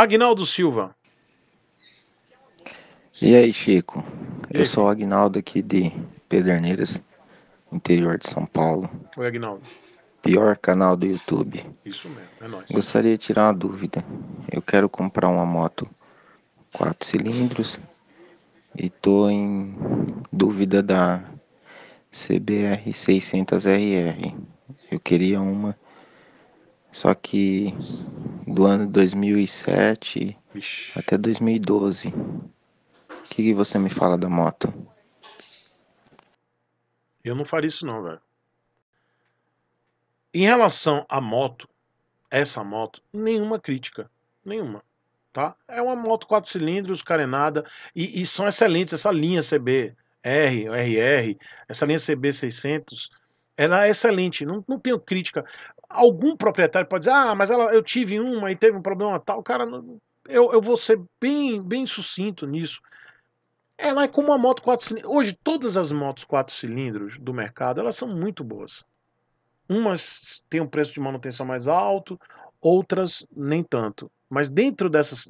Agnaldo Silva. E aí, Chico? E aí? Eu sou o Agnaldo aqui de Pederneiras, interior de São Paulo. Oi, Agnaldo. Pior canal do YouTube. Isso mesmo, é nóis. Gostaria de tirar uma dúvida. Eu quero comprar uma moto quatro cilindros e tô em dúvida da CBR 600RR. Eu queria uma só que do ano 2007 Ixi. até 2012. O que, que você me fala da moto? Eu não faria isso não, velho. Em relação à moto, essa moto, nenhuma crítica, nenhuma, tá? É uma moto quatro cilindros, carenada, e, e são excelentes, essa linha CB R, RR, essa linha CB600, ela é excelente, não, não tenho crítica algum proprietário pode dizer, ah, mas ela, eu tive uma e teve um problema tal, cara, eu, eu vou ser bem, bem sucinto nisso. Ela é como uma moto quatro cilindros. Hoje, todas as motos quatro cilindros do mercado, elas são muito boas. Umas têm um preço de manutenção mais alto, outras nem tanto. Mas dentro dessas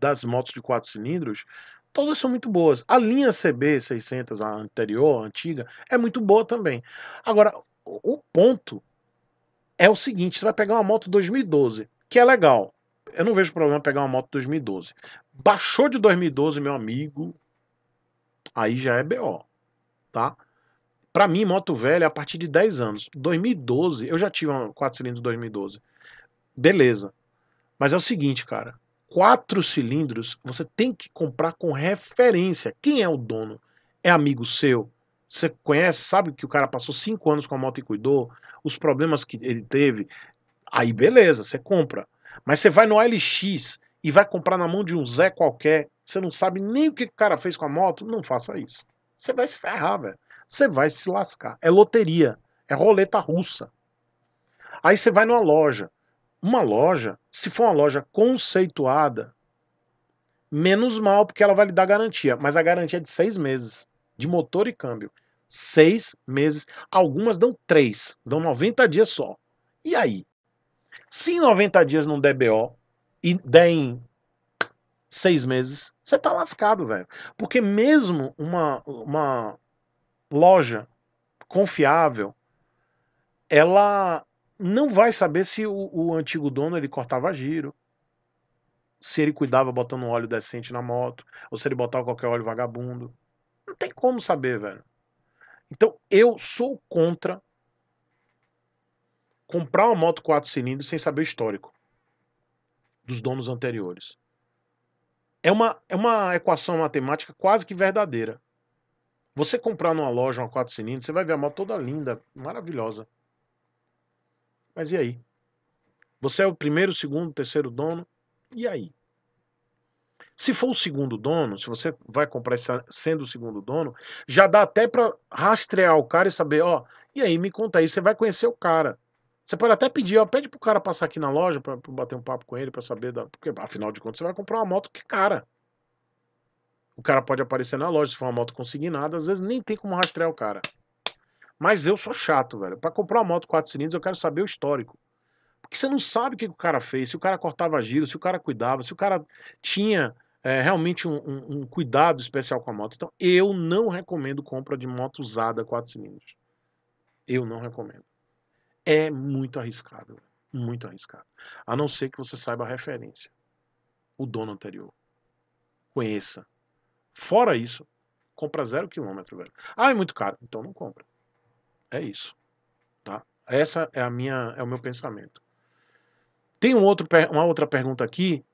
das motos de quatro cilindros, todas são muito boas. A linha CB 600, a anterior, a antiga, é muito boa também. Agora, o ponto é o seguinte: você vai pegar uma moto 2012, que é legal. Eu não vejo problema pegar uma moto 2012. Baixou de 2012, meu amigo, aí já é BO, tá? Para mim, moto velha, é a partir de 10 anos. 2012, eu já tive uma 4 cilindros 2012. Beleza. Mas é o seguinte, cara. Quatro cilindros você tem que comprar com referência. Quem é o dono? É amigo seu? Você conhece, sabe que o cara passou cinco anos com a moto e cuidou? os problemas que ele teve, aí beleza, você compra. Mas você vai no LX e vai comprar na mão de um Zé qualquer, você não sabe nem o que o cara fez com a moto, não faça isso. Você vai se ferrar, velho. Você vai se lascar. É loteria, é roleta russa. Aí você vai numa loja. Uma loja, se for uma loja conceituada, menos mal, porque ela vai lhe dar garantia. Mas a garantia é de seis meses, de motor e câmbio seis meses, algumas dão três, dão 90 dias só. E aí? Se em 90 dias não der BO e der em seis meses, você tá lascado, velho. Porque mesmo uma, uma loja confiável, ela não vai saber se o, o antigo dono ele cortava giro, se ele cuidava botando um óleo decente na moto, ou se ele botava qualquer óleo vagabundo. Não tem como saber, velho. Então, eu sou contra comprar uma moto quatro cilindros sem saber o histórico dos donos anteriores. É uma, é uma equação matemática quase que verdadeira. Você comprar numa loja uma quatro cilindros, você vai ver a moto toda linda, maravilhosa. Mas e aí? Você é o primeiro, segundo, terceiro dono? E aí? Se for o segundo dono, se você vai comprar sendo o segundo dono, já dá até para rastrear o cara e saber, ó, e aí me conta aí, você vai conhecer o cara. Você pode até pedir, ó, pede pro cara passar aqui na loja para bater um papo com ele, para saber da, porque afinal de contas você vai comprar uma moto que é cara. O cara pode aparecer na loja, se for uma moto consignada, às vezes nem tem como rastrear o cara. Mas eu sou chato, velho. Para comprar uma moto quatro cilindros, eu quero saber o histórico. Porque você não sabe o que o cara fez, se o cara cortava giro, se o cara cuidava, se o cara tinha é, realmente um, um, um, cuidado especial com a moto. Então, eu não recomendo compra de moto usada quatro cilindros. Eu não recomendo. É muito arriscado. Muito arriscado. A não ser que você saiba a referência. O dono anterior. Conheça. Fora isso, compra zero quilômetro, velho. Ah, é muito caro. Então não compra. É isso. Tá? Essa é a minha é o meu pensamento. Tem um outro, uma outra pergunta aqui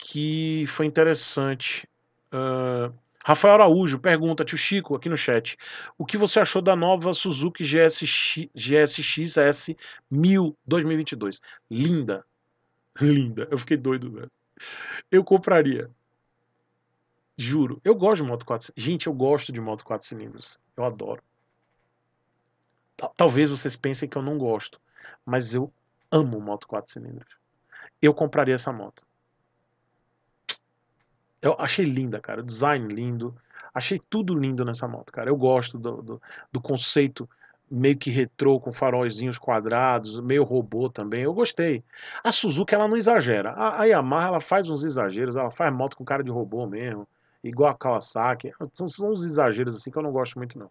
que foi interessante. Uh, Rafael Araújo pergunta, tio Chico, aqui no chat, o que você achou da nova Suzuki GSX, GSX-S 1000 2022? Linda, linda. Eu fiquei doido, velho. Eu compraria. Juro. Eu gosto de moto 4 cilindros. Gente, eu gosto de moto 4 cilindros. Eu adoro. Talvez vocês pensem que eu não gosto, mas eu amo moto 4 cilindros. Eu compraria essa moto. Eu achei linda, cara. design lindo. Achei tudo lindo nessa moto, cara. Eu gosto do, do, do conceito meio que retrô, com faróizinhos quadrados, meio robô também. Eu gostei. A Suzuki, ela não exagera. A, a Yamaha, ela faz uns exageros. Ela faz moto com cara de robô mesmo igual a Kawasaki. São, são uns exageros assim que eu não gosto muito não.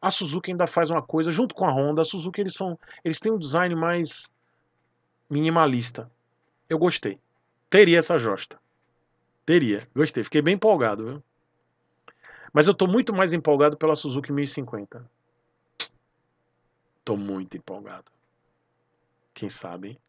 A Suzuki ainda faz uma coisa junto com a Honda. A Suzuki eles são, eles têm um design mais minimalista. Eu gostei. Teria essa josta. Teria. Gostei. Fiquei bem empolgado. Viu? Mas eu estou muito mais empolgado pela Suzuki 1050. Estou muito empolgado. Quem sabe? Hein?